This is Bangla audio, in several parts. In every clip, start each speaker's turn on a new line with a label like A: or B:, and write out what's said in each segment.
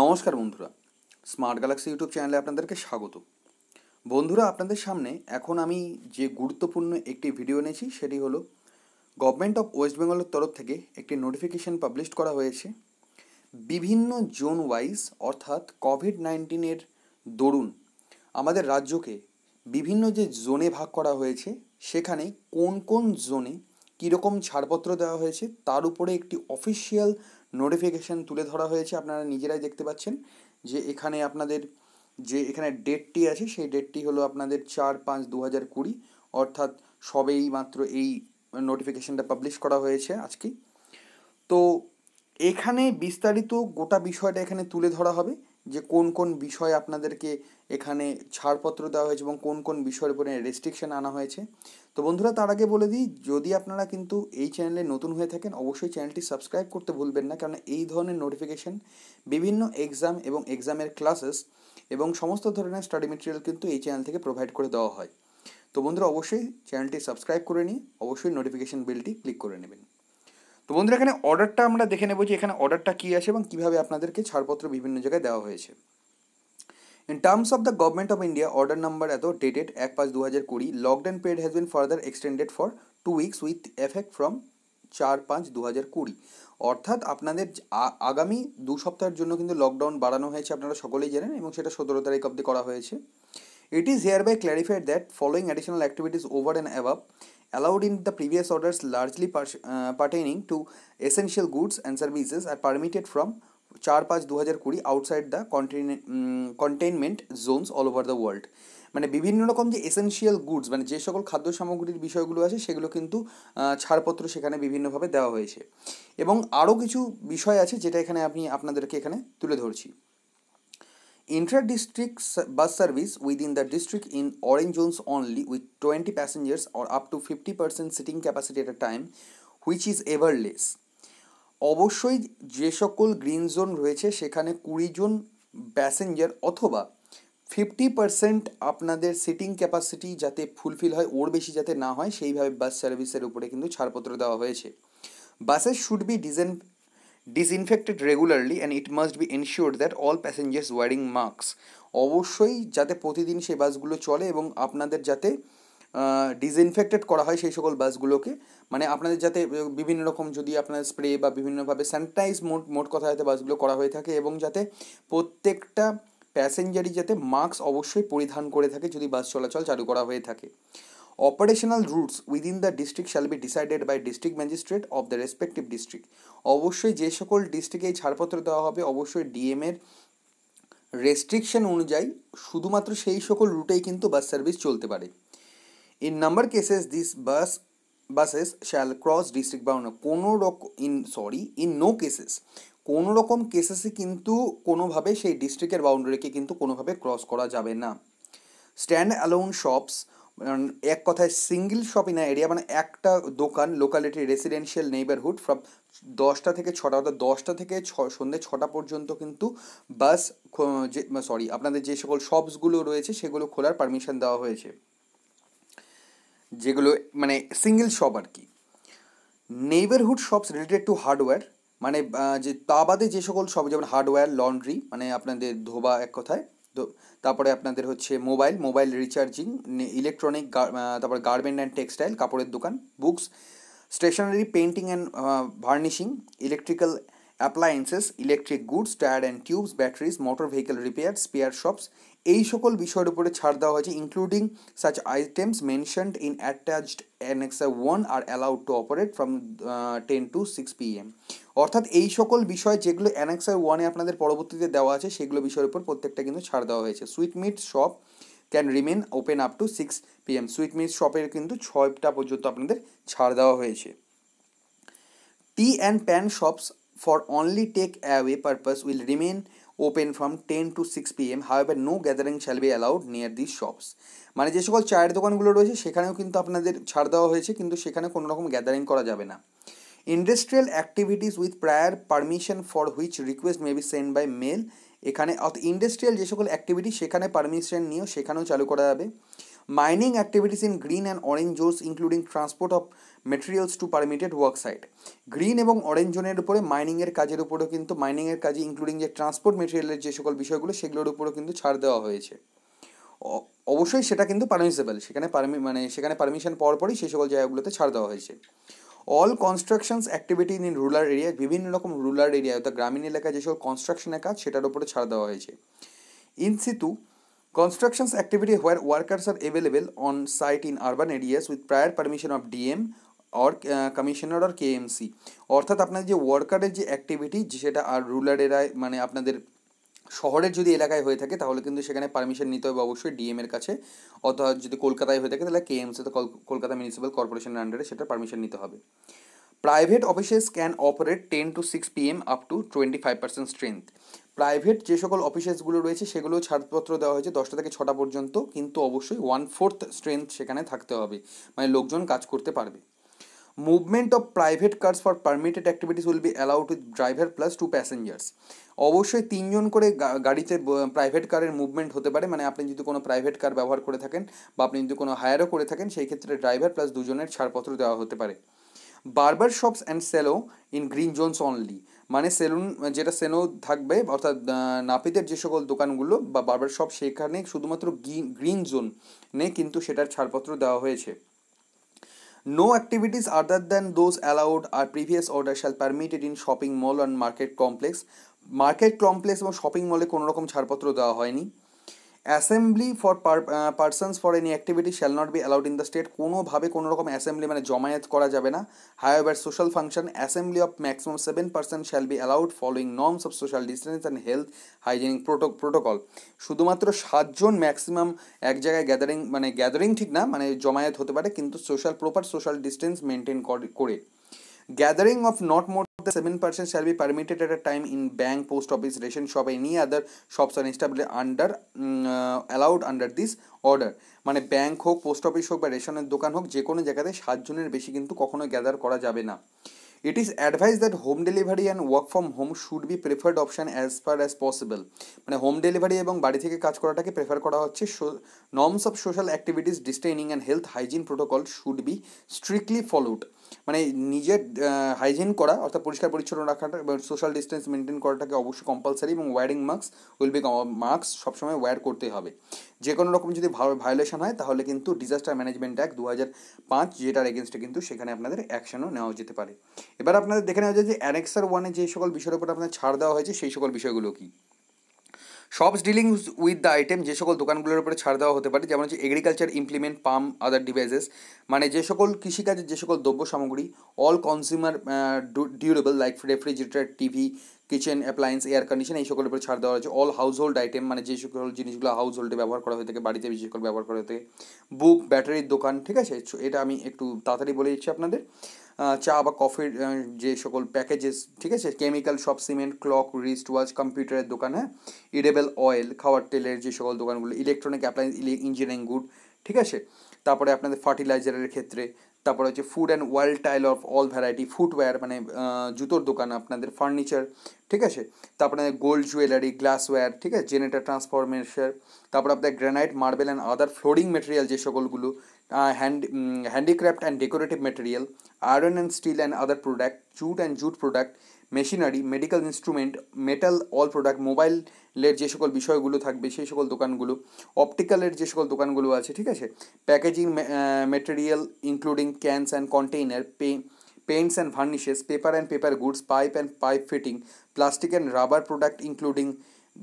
A: নমস্কার বন্ধুরা স্মার্ট গ্যালাক্সি ইউটিউব চ্যানেলে আপনাদেরকে স্বাগত বন্ধুরা আপনাদের সামনে এখন আমি যে গুরুত্বপূর্ণ একটি ভিডিও এনেছি সেটি হলো গভর্নমেন্ট অফ ওয়েস্ট বেঙ্গলের তরফ থেকে একটি নোটিফিকেশান পাবলিশ করা হয়েছে বিভিন্ন জোন ওয়াইজ অর্থাৎ কোভিড নাইন্টিনের দরুন আমাদের রাজ্যকে বিভিন্ন যে জোনে ভাগ করা হয়েছে সেখানে কোন কোন জোনে কীরকম ছাড়পত্র দেওয়া হয়েছে তার উপরে একটি অফিসিয়াল নোটিফিকেশান তুলে ধরা হয়েছে আপনারা নিজেরাই দেখতে পাচ্ছেন যে এখানে আপনাদের যে এখানে ডেটটি আছে সেই ডেটটি হলো আপনাদের চার পাঁচ দু হাজার কুড়ি অর্থাৎ সবেই মাত্র এই নোটিফিকেশানটা পাবলিশ করা হয়েছে আজকে তো এখানে বিস্তারিত গোটা বিষয়টা এখানে তুলে ধরা হবে যে কোন কোন বিষয় আপনাদেরকে এখানে ছাড়পত্র দেওয়া হয়েছে এবং কোন কোন বিষয়ের উপরে রেস্ট্রিকশান আনা হয়েছে তো বন্ধুরা তার আগে বলে দিই যদি আপনারা কিন্তু এই চ্যানেলে নতুন হয়ে থাকেন অবশ্যই চ্যানেলটি সাবস্ক্রাইব করতে ভুলবেন না কারণ এই ধরনের নোটিফিকেশান বিভিন্ন এক্সাম এবং এক্সামের ক্লাসেস এবং সমস্ত ধরনের স্টাডি মেটেরিয়াল কিন্তু এই চ্যানেল থেকে প্রোভাইড করে দেওয়া হয় তো বন্ধুরা অবশ্যই চ্যানেলটি সাবস্ক্রাইব করে নিয়ে অবশ্যই নোটিফিকেশান বেলটি ক্লিক করে নেবেন তো বন্ধুরা এখানে অর্ডারটা আমরা দেখে নেব যে এখানে অর্ডারটা কী আছে এবং কীভাবে আপনাদেরকে ছাড়পত্র বিভিন্ন জায়গায় দেওয়া হয়েছে in terms of the government of India order number এত ডেটেড এক পাঁচ দু হাজার কুড়ি lockdown period has been further extended for two weeks with effect from চার পাঁচ দু হাজার কুড়ি অর্থাৎ আপনাদের আগামী দু সপ্তাহের জন্য কিন্তু লকডাউন বাড়ানো হয়েছে আপনারা সকলেই জানেন এবং সেটা সতেরো তারিখ অব্দি করা হয়েছে it is hereby clarified that following additional activities over and above allowed in the previous orders largely uh, pertaining to essential goods and services are permitted from চার পাঁচ দু হাজার কুড়ি outside the containment zones all over the world মানে বিভিন্ন রকম যে এসেনশিয়াল গুডস মানে যে সকল খাদ্য সামগ্রীর বিষয়গুলো আছে সেগুলো কিন্তু ছাড়পত্র সেখানে বিভিন্নভাবে দেওয়া হয়েছে এবং আরও কিছু বিষয় আছে যেটা এখানে আপনি আপনাদেরকে এখানে তুলে ধরছি intra-district bus service within the district in orange zones only with 20 passengers or up to 50% sitting capacity at a time which is ever less অবশ্যই যে সকল গ্রিন জোন রয়েছে সেখানে কুড়ি জন প্যাসেঞ্জার অথবা ফিফটি পারসেন্ট আপনাদের সিটিং ক্যাপাসিটি যাতে ফুলফিল হয় ওর বেশি যাতে না হয় সেইভাবে বাস সার্ভিসের উপরে কিন্তু ছাড়পত্র দেওয়া হয়েছে buses should be design disinfected regularly and it must be ensure that all passengers wearing mask অবশ্যই যাতে প্রতিদিন সেই বাসগুলো চলে এবং আপনাদের যাতে ডিসইনফেক্টেড করা হয় সেই সকল বাসগুলোকে মানে আপনাদের যাতে বিভিন্ন রকম যদি আপনার স্প্রে বা বিভিন্নভাবে স্যানিটাইজ মোট মোট কথা যাতে বাসগুলো করা হয়ে থাকে এবং যাতে প্রত্যেকটা প্যাসেঞ্জারই যাতে মাস্ক অবশ্যই পরিধান করে থাকে যদি বাস চলাচল চালু করা হয়ে থাকে operational routes within the district shall be decided by district magistrate of the respective district অবশ্যই যে সকল ডিস্ট্রিক্টে এই ছাড়পত্র দেওয়া হবে অবশ্যই ডিএমের রেস্ট্রিকশন অনুযায়ী শুধুমাত্র সেই সকল রুটেই কিন্তু বাস সার্ভিস চলতে পারে in number cases this bus buses shall cross district boundary কোনো রকম in sorry in no cases কোনো রকম কেসেসে কিন্তু কোনোভাবে সেই ডিস্ট্রিক্টের বাউন্ডারিকে কিন্তু কোনোভাবে ক্রস করা যাবে না স্ট্যান্ড অ্যালোন শপস এক কথায় সিঙ্গেল শপিং এরিয়া মানে একটা দোকান লোকালিটি রেসিডেন্সিয়াল নেইবারহুড ফ্রম দশটা থেকে ছটা অর্থাৎ দশটা থেকে ছ সন্ধ্যে ছটা পর্যন্ত কিন্তু বাস যে সরি আপনাদের যে সকল শপসগুলো রয়েছে সেগুলো খোলার পারমিশন দেওয়া হয়েছে যেগুলো মানে সিঙ্গেল শপ আর কি neighbourhood shops related to hardware মানে যে তা বাদে যে সকল শপ যেমন হার্ডওয়্যার লন্ড্রি মানে আপনাদের ধোবা এক কথায় তো তারপরে আপনাদের হচ্ছে মোবাইল মোবাইল রিচার্জিং ইলেকট্রনিক তারপরে গার্মেন্ট অ্যান্ড টেক্সটাইল কাপড়ের দোকান books stationery painting and varnishing electrical appliances electric goods tyre and tubes batteries motor vehicle repair spare shops এই সকল বিষয়ের উপরে ছাড় দেওয়া হয়েছে including such items mentioned in attached annexure one are allowed to operate from ten to six P M অর্থাৎ এই সকল বিষয় যেগুলো অ্যানেক্সা ওয়ানে আপনাদের পরবর্তীতে দেওয়া আছে সেগুলো বিষয়ের উপর প্রত্যেকটা কিন্তু ছাড় দেওয়া হয়েছে sweetmeat shop can remain open up to six P M sweetmeat শপের কিন্তু ছয়টা পর্যন্ত আপনাদের ছাড় দেওয়া হয়েছে tea and paan shops for only take away purpose will remain open from 10 to 6 pm however no gathering shall be allowed near these shops মানে যে সকল চায়ের দোকানগুলো রয়েছে সেখানেও কিন্তু আপনাদের ছাড় দেওয়া হয়েছে কিন্তু সেখানে কোনো রকম গ্যাদারিং করা যাবে না industrial activities with prior permission for which request may be send by mail এখানে ইন্ডাস্ট্রিয়াল যে সকল অ্যাক্টিভিটি সেখানে পারমিশন নিয়েও সেখানেও চালু করা যাবে mining activities in green and orange zones including transport of materials to permitted work site green এবং অরেঞ্জ জোনের উপরে মাইনিংয়ের কাজের উপরেও কিন্তু মাইনিংয়ের কাজে ইনক্লুডিং যে ট্রান্সপোর্ট মেটেরিয়ালের যে সকল বিষয়গুলো সেগুলোর উপরেও কিন্তু ছাড় দেওয়া হয়েছে অবশ্যই সেটা কিন্তু পারমিসেবল সেখানে পারমি মানে সেখানে পারমিশন পাওয়ার পরই সেই সকল জায়গাগুলোতে ছাড় দেওয়া হয়েছে all constructions activity in rural area বিভিন্ন রকম রুরাল এরিয়া অর্থাৎ গ্রামীণ এলাকায় যেসব কনস্ট্রাকশনের কাজ সেটার উপরে ছাড় দেওয়া হয়েছে in situ Constructions activity where workers are available on site in urban areas with prior permission of DM or commissioner or KMC অর্থাৎ আপনার যে ওয়ার্কারের যে অ্যাক্টিভিটি সেটা আর রুরাল এরায় মানে আপনাদের শহরের যদি এলাকায় হয়ে থাকে তাহলে কিন্তু সেখানে পারমিশন নিতে হবে অবশ্যই ডিএম এর কাছে অথবা যদি কলকাতায় হয়ে থাকে তাহলে কেএমসি তো কলকাতা মিউনিসিপ্যাল কর্পোরেশনের আন্ডারে সেটা পারমিশন নিতে হবে private offices can operate ten to six PM up to twenty five percent strength private যে সকল অফিসেসগুলো রয়েছে সেগুলো ছাড়পত্র দেওয়া হয়েছে দশটা থেকে ছটা পর্যন্ত কিন্তু অবশ্যই ওয়ান ফোর্থ স্ট্রেংথ সেখানে থাকতে হবে মানে লোকজন কাজ করতে পারবে movement of private cars for permitted activities will be allowed with driver plus two passengers অবশ্যই তিনজন করে গাড়িতে প্রাইভেট কারের মুভমেন্ট হতে পারে মানে আপনি যদি কোনো প্রাইভেট কার ব্যবহার করে থাকেন বা আপনি যদি কোনো হায়ারও করে থাকেন সেই ক্ষেত্রে ড্রাইভার প্লাস দুজনের ছাড়পত্র দেওয়া হতে পারে barber shops and salon in green zones only মানে সেলুন যেটা সেনো থাকবে অর্থাৎ নাপিতের যে সকল দোকানগুলো বা বারবার শপ সেখানে শুধুমাত্র গ্রিন জোন নে কিন্তু সেটার ছাড়পত্র দেওয়া হয়েছে no activities other than those allowed are previous order shall permitted in shopping mall and market complex market complex এবং শপিং মলে কোনো রকম ছাড়পত্র দেওয়া হয়নি assembly for persons for any activity shall not be allowed in the state কোনোভাবে কোনো রকম অ্যাসেম্বলি মানে জমায়েত করা যাবে না over social function assembly of maximum seven percent shall be allowed following norms of social distance and health hygienic protocol শুধুমাত্র সাতজন ম্যাক্সিমাম এক জায়গায় গ্যাদারিং মানে গ্যাদারিং ঠিক না মানে জমায়েত হতে পারে কিন্তু social proper social distance maintain করে Gathering of not more than seven persons shall be permitted at a time in bank, post office, ration shop, any other shops are established under mm, uh, allowed under this order মানে ব্যাংক হোক পোস্ট অফিস হোক বা রেশনের দোকান হোক যে কোনো জায়গাতে সাতজনের বেশি কিন্তু কখনো গ্যাদার করা যাবে না it is advice that home delivery and work from home should be preferred option as far as possible মানে হোম ডেলিভারি এবং বাড়ি থেকে কাজ করাটাকে প্রেফার করা হচ্ছে norms of social activities distancing and health hygiene protocol should be strictly followed মানে নিজের হাইজিন করা অর্থাৎ পরিষ্কার পরিচ্ছন্ন রাখাটা সোশ্যাল ডিস্টেন্স মেনটেন করাটাকে অবশ্যই কম্পালসারি এবং wearing mask will be mask সবসময় ওয়্যার করতে হবে যে কোনো রকম যদি ভায়োলেশন হয় তাহলে কিন্তু ডিজাস্টার ম্যানেজমেন্ট অ্যাক্ট দু হাজার পাঁচ যেটার এগেনস্টে কিন্তু সেখানে আপনাদের অ্যাকশনও নেওয়া যেতে পারে এবার আপনাদের দেখে নেওয়া যায় যে অ্যানেক্সার ওয়ানে যে সকল বিষয়ের উপর আপনার ছাড় দেওয়া হয়েছে সেই সকল বিষয়গুলো কী shops dealings with the item যে সকল দোকানগুলোর উপরে ছাড় দেওয়া হতে পারে যেমন হচ্ছে agriculture implement pump other devices মানে যে সকল কৃষিকাজের যে সকল দ্রব্য সামগ্রী all consumer durable like refrigerator TV kitchen appliance air condition এই সকলের উপরে ছাড় দেওয়া হয়েছে অল হাউস হোল্ড আইটেম মানে যে সকল জিনিসগুলো হাউস হোল্ডে ব্যবহার করা হয়ে থাকে বাড়িতে বেশি সকল ব্যবহার করা হয়ে থাকে বুক ব্যাটারির দোকান ঠিক আছে এটা আমি একটু তাড়াতাড়ি বলে দিচ্ছি আপনাদের চা বা কফির যে সকল প্যাকেজেস ঠিক আছে কেমিক্যাল সব সিমেন্ট ক্লক রিস্ট ওয়াচ কম্পিউটারের দোকান হ্যাঁ ইডেবল অয়েল খাওয়ার তেলের যে সকল দোকানগুলো ইলেকট্রনিক অ্যাপ্লায়েন্স ইঞ্জিনিয়ারিং গুড ঠিক আছে তারপরে আপনাদের ফার্টিলাইজারের ক্ষেত্রে তারপরে হচ্ছে food and wild tile of all variety footwear মানে জুতোর দোকান আপনাদের ফার্নিচার ঠিক আছে তারপরে গোল্ড জুয়েলারি গ্লাসওয়্যার ঠিক আছে জেনেটার ট্রান্সফরমেশন তারপর আপনাদের granite marble and other flooring material যে সকলগুলো hand handicraft and decorative material iron and steel and other product jute and jute product machinery medical instrument metal all product মোবাইলের যে সকল বিষয়গুলো থাকবে সেই সকল দোকানগুলো অপটিক্যালের যে সকল দোকানগুলো আছে ঠিক আছে packaging material including cans and container পে paints and varnishes paper and paper goods pipe and pipe fitting plastic and rubber product including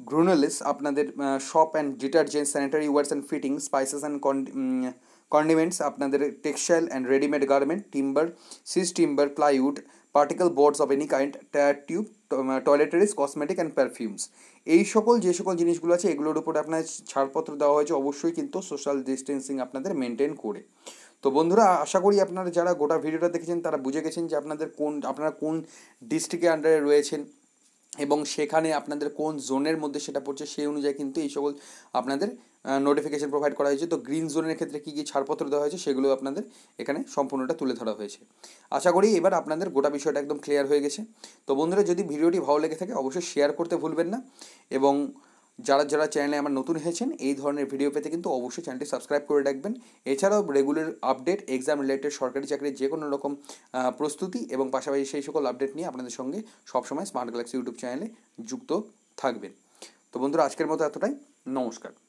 A: গ্রুনালিস আপনাদের shop and detergent sanitary wares and fitting spices and condiments আপনাদের textile and readymade garment timber সিস timber plywood particle boards of any kind tyre tube toiletries cosmetic and perfumes এই সকল যে সকল জিনিসগুলো আছে এগুলোর উপরে আপনার ছাড়পত্র দেওয়া হয়েছে অবশ্যই কিন্তু সোশ্যাল ডিস্টেন্সিং আপনাদের মেনটেন করে তো বন্ধুরা আশা করি আপনারা যারা গোটা ভিডিওটা দেখেছেন তারা বুঝে গেছেন যে আপনাদের কোন আপনারা কোন ডিস্ট্রিক্টের আন্ডারে রয়েছেন এবং সেখানে আপনাদের কোন জোনের মধ্যে সেটা পড়ছে সেই অনুযায়ী কিন্তু এই সকল আপনাদের নোটিফিকেশান প্রোভাইড করা হয়েছে তো গ্রিন জোনের ক্ষেত্রে কী কী ছাড়পত্র দেওয়া হয়েছে সেগুলো আপনাদের এখানে সম্পূর্ণটা তুলে ধরা হয়েছে আশা করি এবার আপনাদের গোটা বিষয়টা একদম ক্লিয়ার হয়ে গেছে তো বন্ধুরা যদি ভিডিওটি ভালো লেগে থাকে অবশ্যই শেয়ার করতে ভুলবেন না এবং যারা যারা চ্যানেলে আমার নতুন এসেছেন এই ধরনের ভিডিও পেতে কিন্তু অবশ্যই চ্যানেলটি সাবস্ক্রাইব করে রাখবেন এছাড়াও রেগুলার আপডেট এক্সাম রিলেটেড সরকারি চাকরির যে কোনো রকম প্রস্তুতি এবং পাশাপাশি সেই সকল আপডেট নিয়ে আপনাদের সঙ্গে সবসময় স্মার্ট গ্যালাক্সি ইউটিউব চ্যানেলে যুক্ত থাকবেন তো বন্ধুরা আজকের মতো এতটাই নমস্কার